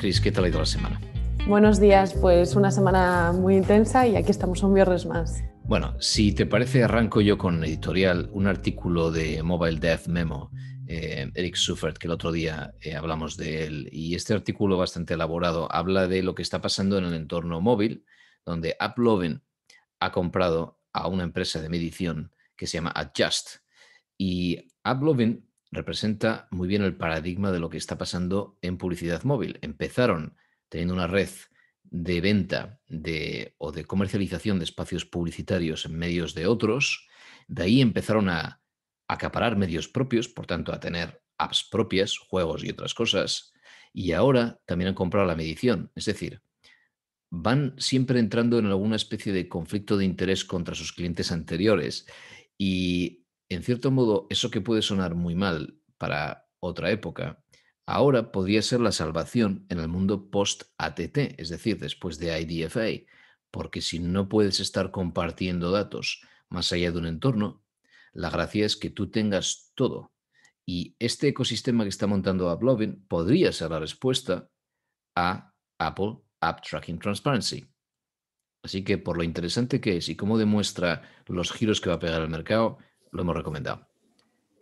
¿Qué tal ha ido la semana? Buenos días, pues una semana muy intensa y aquí estamos un viernes más. Bueno, si te parece, arranco yo con editorial un artículo de Mobile Death Memo, eh, Eric Suffert, que el otro día eh, hablamos de él, y este artículo bastante elaborado habla de lo que está pasando en el entorno móvil, donde AppLovin ha comprado a una empresa de medición que se llama Adjust. Y AppLovin representa muy bien el paradigma de lo que está pasando en publicidad móvil. Empezaron teniendo una red de venta o de comercialización de espacios publicitarios en medios de otros, de ahí empezaron a acaparar medios propios, por tanto a tener apps propias, juegos y otras cosas, y ahora también han comprado la medición, es decir, van siempre entrando en alguna especie de conflicto de interés contra sus clientes anteriores y en cierto modo, eso que puede sonar muy mal para otra época, ahora podría ser la salvación en el mundo post-ATT, es decir, después de IDFA, porque si no puedes estar compartiendo datos más allá de un entorno, la gracia es que tú tengas todo. Y este ecosistema que está montando AppLovin podría ser la respuesta a Apple App Tracking Transparency. Así que por lo interesante que es y cómo demuestra los giros que va a pegar el mercado, lo hemos recomendado.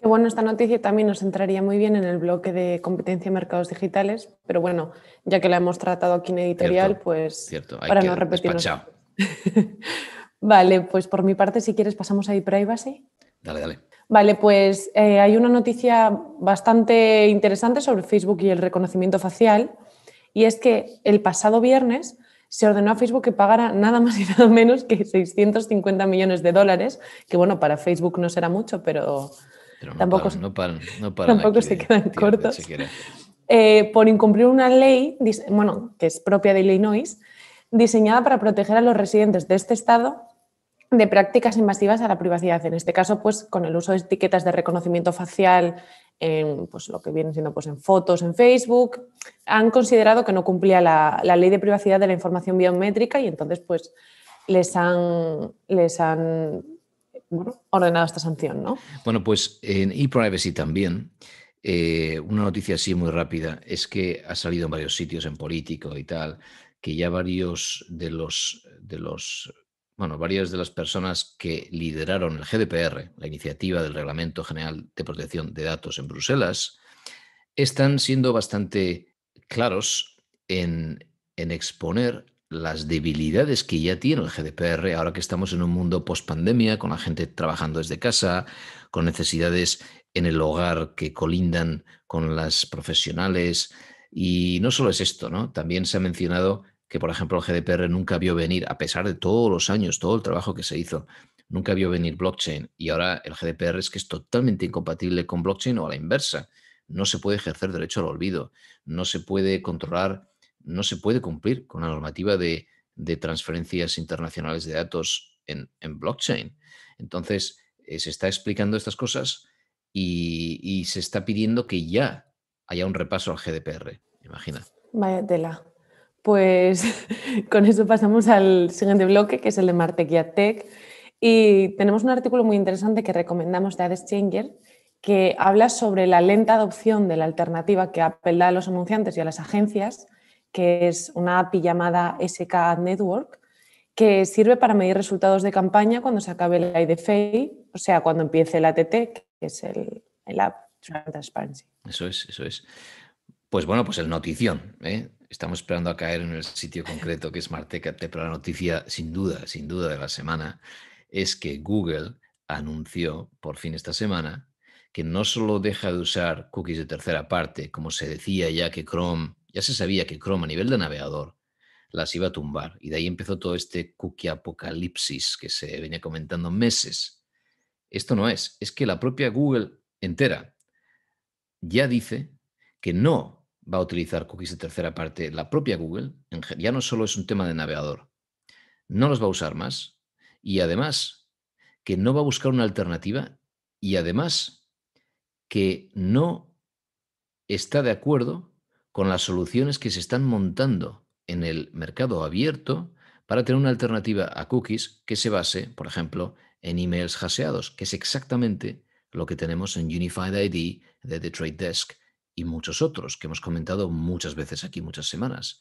Qué bueno, esta noticia también nos entraría muy bien en el bloque de competencia en mercados digitales, pero bueno, ya que la hemos tratado aquí en editorial, pues cierto, para no repetirnos. vale, pues por mi parte, si quieres, pasamos a ePrivacy. Dale, dale. Vale, pues eh, hay una noticia bastante interesante sobre Facebook y el reconocimiento facial, y es que el pasado viernes se ordenó a Facebook que pagara nada más y nada menos que 650 millones de dólares, que bueno, para Facebook no será mucho, pero, tampoco, se quedan cortos. Eh, por incumplir una ley, bueno, que es propia de Illinois, diseñada para proteger a los residentes de este estado de prácticas invasivas a la privacidad. En este caso, pues con el uso de etiquetas de reconocimiento facial en pues, lo que viene siendo pues, en fotos en Facebook, han considerado que no cumplía la, ley de privacidad de la información biométrica y entonces pues les han, les han bueno, ordenado esta sanción. ¿no? Bueno, pues en e-privacy también, eh, una noticia así muy rápida es que ha salido en varios sitios, en político y tal, que ya varios de los, de los bueno, varias de las personas que lideraron el GDPR, la iniciativa del Reglamento General de Protección de Datos en Bruselas, están siendo bastante claros en, exponer las debilidades que ya tiene el GDPR ahora que estamos en un mundo post-pandemia, con la gente trabajando desde casa, con necesidades en el hogar que colindan con las profesionales. Y no solo es esto, ¿no? También se ha mencionado que por ejemplo el GDPR nunca vio venir, a pesar de todos los años, todo el trabajo que se hizo, nunca vio venir blockchain y ahora el GDPR es que es totalmente incompatible con blockchain o a la inversa. No se puede ejercer derecho al olvido, no se puede controlar, no se puede cumplir con la normativa de, transferencias internacionales de datos en, blockchain. Entonces, eh, se está explicando estas cosas y, y se está pidiendo que ya haya un repaso al GDPR, imagina. Vaya tela. Pues con eso pasamos al siguiente bloque, que es el de Martequia Tech. Y tenemos un artículo muy interesante que recomendamos de AdExchanger, que habla sobre la lenta adopción de la alternativa que Apple a los anunciantes y a las agencias, que es una API llamada SK Network, que sirve para medir resultados de campaña cuando se acabe el IDFA, o sea, cuando empiece el ATT, que es el, el App Transparency. Eso es, eso es. Pues bueno, pues el notición. ¿eh? estamos esperando a caer en el sitio concreto que es Martecate, pero la noticia, sin duda, sin duda de la semana, es que Google anunció por fin esta semana que no solo deja de usar cookies de tercera parte, como se decía ya que Chrome, ya se sabía que Chrome a nivel de navegador las iba a tumbar. Y de ahí empezó todo este cookie apocalipsis que se venía comentando meses. Esto no es, es que la propia Google entera ya dice que no va a utilizar cookies de tercera parte la propia Google, ya no solo es un tema de navegador, no los va a usar más y además que no va a buscar una alternativa y además que no está de acuerdo con las soluciones que se están montando en el mercado abierto para tener una alternativa a cookies que se base, por ejemplo, en emails haseados, que es exactamente lo que tenemos en Unified ID de Detroit Trade Desk y muchos otros que hemos comentado muchas veces aquí, muchas semanas.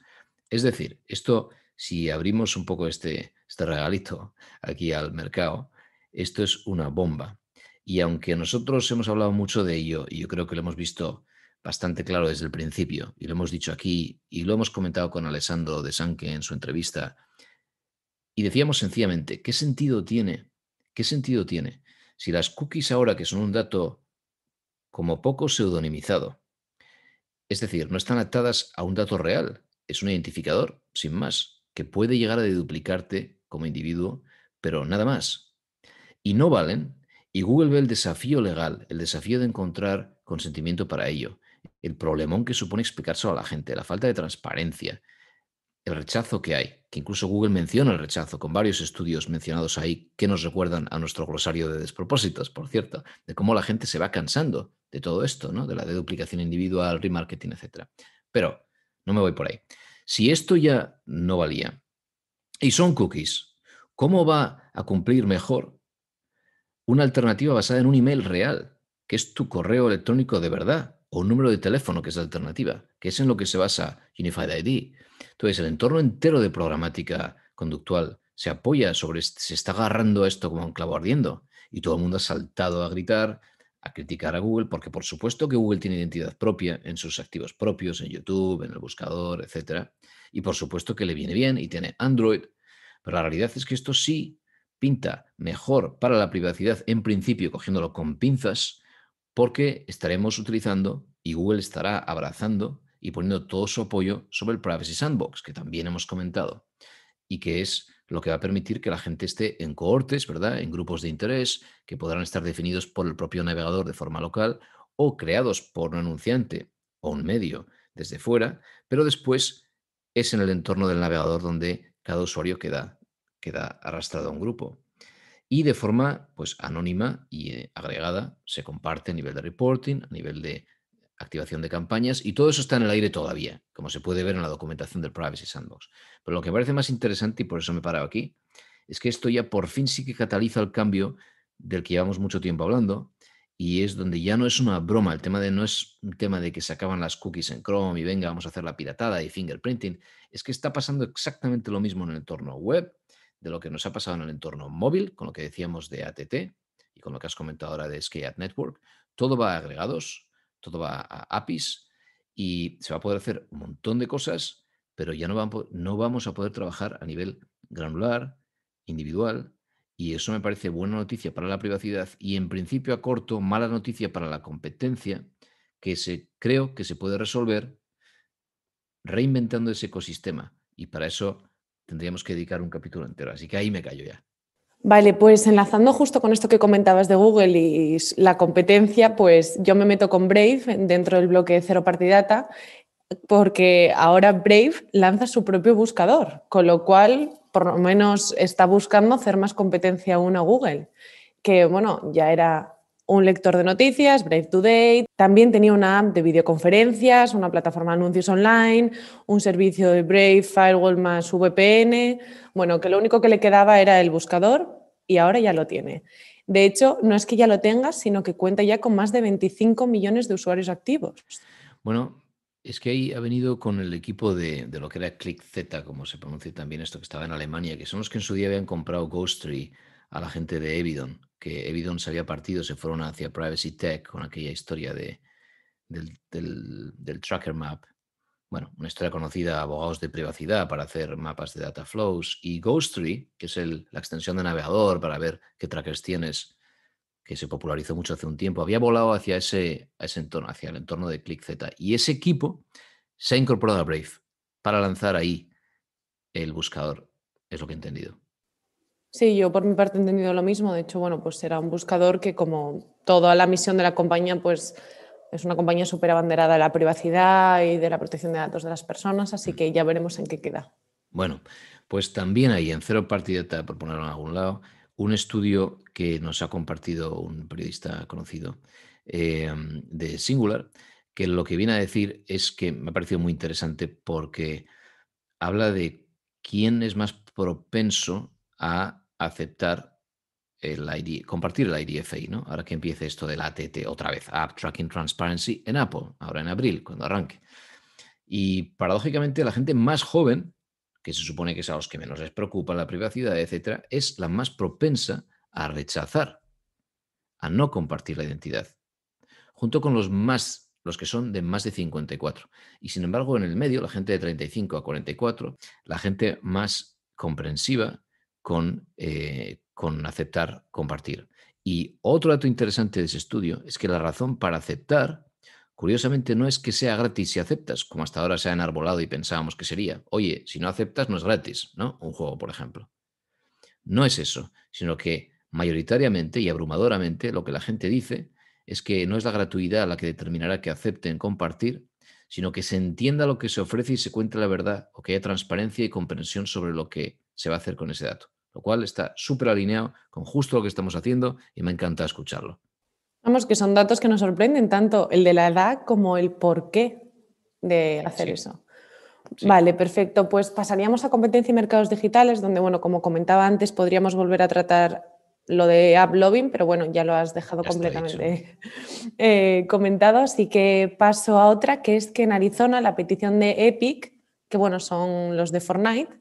Es decir, esto, si abrimos un poco este, este regalito aquí al mercado, esto es una bomba. Y aunque nosotros hemos hablado mucho de ello, y yo creo que lo hemos visto bastante claro desde el principio, y lo hemos dicho aquí, y lo hemos comentado con Alessandro de Sanque en su entrevista, y decíamos sencillamente, ¿qué sentido tiene? ¿Qué sentido tiene? Si las cookies ahora, que son un dato como poco pseudonimizado, es decir, no están atadas a un dato real, es un identificador, sin más, que puede llegar a deduplicarte como individuo, pero nada más. Y no valen, y Google ve el desafío legal, el desafío de encontrar consentimiento para ello, el problemón que supone explicárselo a la gente, la falta de transparencia, el rechazo que hay, que incluso Google menciona el rechazo con varios estudios mencionados ahí que nos recuerdan a nuestro glosario de despropósitos, por cierto, de cómo la gente se va cansando de todo esto, ¿no? de la deduplicación individual, remarketing, etc. Pero no me voy por ahí. Si esto ya no valía y son cookies, ¿cómo va a cumplir mejor una alternativa basada en un email real, que es tu correo electrónico de verdad, o un número de teléfono, que es la alternativa, que es en lo que se basa Unified ID? Entonces, el entorno entero de programática conductual se apoya sobre, se está agarrando esto como un clavo ardiendo y todo el mundo ha saltado a gritar a criticar a Google, porque por supuesto que Google tiene identidad propia en sus activos propios, en YouTube, en el buscador, etc. Y por supuesto que le viene bien y tiene Android, pero la realidad es que esto sí pinta mejor para la privacidad en principio, cogiéndolo con pinzas, porque estaremos utilizando y Google estará abrazando y poniendo todo su apoyo sobre el Privacy Sandbox, que también hemos comentado, y que es lo que va a permitir que la gente esté en cohortes, ¿verdad? En grupos de interés que podrán estar definidos por el propio navegador de forma local o creados por un anunciante o un medio desde fuera, pero después es en el entorno del navegador donde cada usuario queda, queda arrastrado a un grupo. Y de forma pues, anónima y eh, agregada se comparte a nivel de reporting, a nivel de activación de campañas, y todo eso está en el aire todavía, como se puede ver en la documentación del Privacy Sandbox. Pero lo que me parece más interesante, y por eso me he parado aquí, es que esto ya por fin sí que cataliza el cambio del que llevamos mucho tiempo hablando, y es donde ya no es una broma, el tema de no es un tema de que se acaban las cookies en Chrome y venga, vamos a hacer la piratada y fingerprinting, es que está pasando exactamente lo mismo en el entorno web de lo que nos ha pasado en el entorno móvil, con lo que decíamos de ATT y con lo que has comentado ahora de Skate Network. Todo va agregados, todo va a APIs y se va a poder hacer un montón de cosas, pero ya no, vamos a poder trabajar a nivel granular, individual, y eso me parece buena noticia para la privacidad y en principio a corto mala noticia para la competencia, que se, creo que se puede resolver reinventando ese ecosistema. Y para eso tendríamos que dedicar un capítulo entero. Así que ahí me callo ya. Vale, pues enlazando justo con esto que comentabas de Google y la competencia, pues yo me meto con Brave dentro del bloque Cero Partidata, porque ahora Brave lanza su propio buscador, con lo cual por lo menos está buscando hacer más competencia aún a Google, que bueno, ya era un lector de noticias, Brave Today, también tenía una app de videoconferencias, una plataforma de anuncios online, un servicio de Brave, Firewall más VPN, bueno, que lo único que le quedaba era el buscador y ahora ya lo tiene. De hecho, no es que ya lo tenga, sino que cuenta ya con más de 25 millones de usuarios activos. Bueno, es que ahí ha venido con el equipo de, lo que era ClickZ, como se pronuncia también esto que estaba en Alemania, que son los que en su día habían comprado Ghostry a la gente de Evidon que Evidon se había partido, se fueron hacia Privacy Tech con aquella historia de, del, tracker map. Bueno, una historia conocida abogados de privacidad para hacer mapas de data flows y Ghostry, que es la extensión de navegador para ver qué trackers tienes, que se popularizó mucho hace un tiempo, había volado hacia ese, ese entorno, hacia el entorno de ClickZ. Y ese equipo se ha incorporado a Brave para lanzar ahí el buscador, es lo que he entendido. Sí, yo por mi parte he entendido lo mismo. De hecho, bueno, pues era un buscador que como toda la misión de la compañía, pues es una compañía súper abanderada de la privacidad y de la protección de datos de las personas, así que ya veremos en qué queda. Bueno, pues también hay en Cero partideta, por ponerlo en algún lado, un estudio que nos ha compartido un periodista conocido eh, de Singular, que lo que viene a decir es que me ha parecido muy interesante porque habla de quién es más propenso a aceptar el ID, compartir el IDFA, ¿no? Ahora que empiece esto del ATT otra vez, App Tracking Transparency en Apple, ahora en abril, cuando arranque. Y paradójicamente la gente más joven, que se supone que es a los que menos les preocupa la privacidad, etcétera, es la más propensa a rechazar, a no compartir la identidad, junto con los más los que son de más de 54. Y sin embargo, en el medio, la gente de 35 a 44, la gente más comprensiva con, eh, con aceptar compartir. Y otro dato interesante de ese estudio es que la razón para aceptar, curiosamente, no es que sea gratis si aceptas, como hasta ahora se ha enarbolado y pensábamos que sería. Oye, si no aceptas no es gratis, ¿no? Un juego, por ejemplo. No es eso, sino que mayoritariamente y abrumadoramente lo que la gente dice es que no es la gratuidad la que determinará que acepten compartir, sino que se entienda lo que se ofrece y se cuente la verdad, o que haya transparencia y comprensión sobre lo que se va a hacer con ese dato. Lo cual está súper alineado con justo lo que estamos haciendo y me encanta escucharlo. Vamos, que son datos que nos sorprenden, tanto el de la edad como el por qué de hacer eso. Vale, perfecto. Pues pasaríamos a competencia y mercados digitales, donde, bueno, como comentaba antes, podríamos volver a tratar lo de app lobbying, pero bueno, ya lo has dejado completamente eh, comentado. Así que paso a otra, que es que en Arizona la petición de Epic, que bueno, son los de Fortnite,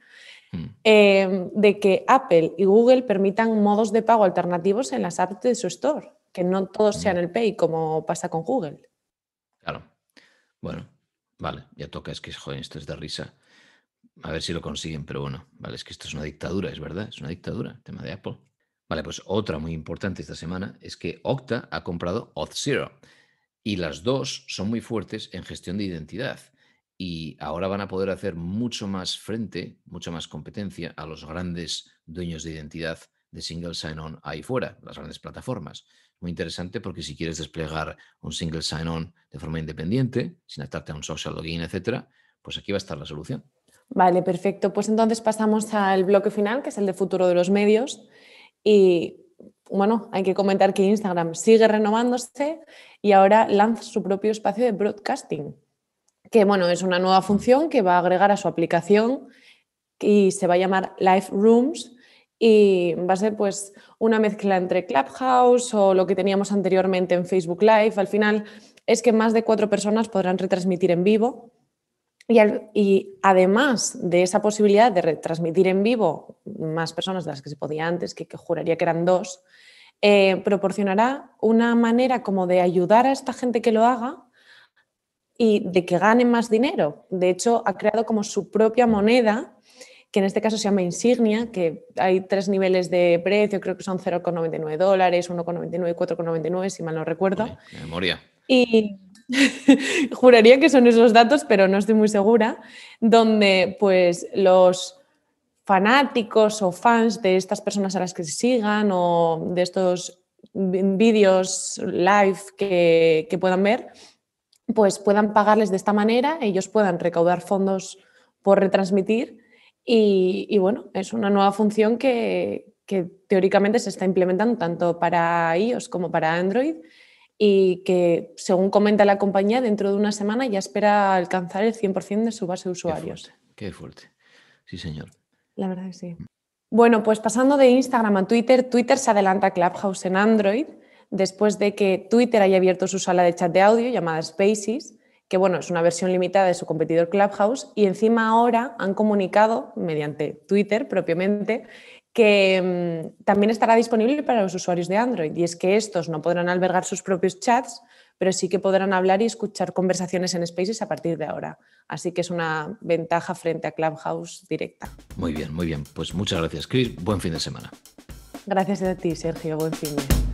Mm. Em, de que Apple y Google permitan modos de pago alternativos en las apps de su store, que no todos mm. sean el Pay como pasa con Google. Claro. Bueno, vale, ya toca, es que joder, esto es de risa. A ver si lo consiguen, pero bueno, vale, es que esto es una dictadura, es verdad, es una dictadura, el tema de Apple. Vale, pues otra muy importante esta semana es que Okta ha comprado Auth0 y las dos son muy fuertes en gestión de identidad y ahora van a poder hacer mucho más frente, mucha más competencia a los grandes dueños de identidad de single sign-on ahí fuera, las grandes plataformas. Muy interesante porque si quieres desplegar un single sign-on de forma independiente, sin atarte a un social login, etcétera, pues aquí va a estar la solución. Vale, perfecto. Pues entonces pasamos al bloque final, que es el de futuro de los medios. Y bueno, hay que comentar que Instagram sigue renovándose y ahora lanza su propio espacio de broadcasting que bueno, es una nueva función que va a agregar a su aplicación y se va a llamar Live Rooms y va a ser pues una mezcla entre Clubhouse o lo que teníamos anteriormente en Facebook Live. Al final es que más de cuatro personas podrán retransmitir en vivo. Y, además de esa posibilidad de retransmitir en vivo más personas de las que se podía antes, que, juraría que eran dos, eh, proporcionará una manera como de ayudar a esta gente que lo haga y de que ganen más dinero. De hecho, ha creado como su propia moneda, que en este caso se llama insignia, que hay tres niveles de precio, creo que son 0,99 dólares, 1,99 y 4,99, si mal no recuerdo. memoria. Y juraría que son esos datos, pero no estoy muy segura, donde pues los fanáticos o fans de estas personas a las que se sigan o de estos vídeos live que, que puedan ver, pues puedan pagarles de esta manera, ellos puedan recaudar fondos por retransmitir y, bueno, es una nueva función que, teóricamente se está implementando tanto para iOS como para Android y que, según comenta la compañía, dentro de una semana ya espera alcanzar el 100% de su base de usuarios. Qué fuerte, Sí, señor. La verdad que sí. Bueno, pues pasando de Instagram a Twitter, Twitter se adelanta a Clubhouse en Android después de que Twitter haya abierto su sala de chat de audio llamada Spaces, que bueno, es una versión limitada de su competidor Clubhouse, y encima ahora han comunicado, mediante Twitter propiamente, que mm, también estará disponible para los usuarios de Android, y es que estos no podrán albergar sus propios chats, pero sí que podrán hablar y escuchar conversaciones en Spaces a partir de ahora. Así que es una ventaja frente a Clubhouse directa. Muy bien, muy bien. Pues muchas gracias, Chris. Buen fin de semana. Gracias a ti, Sergio. Buen fin de semana.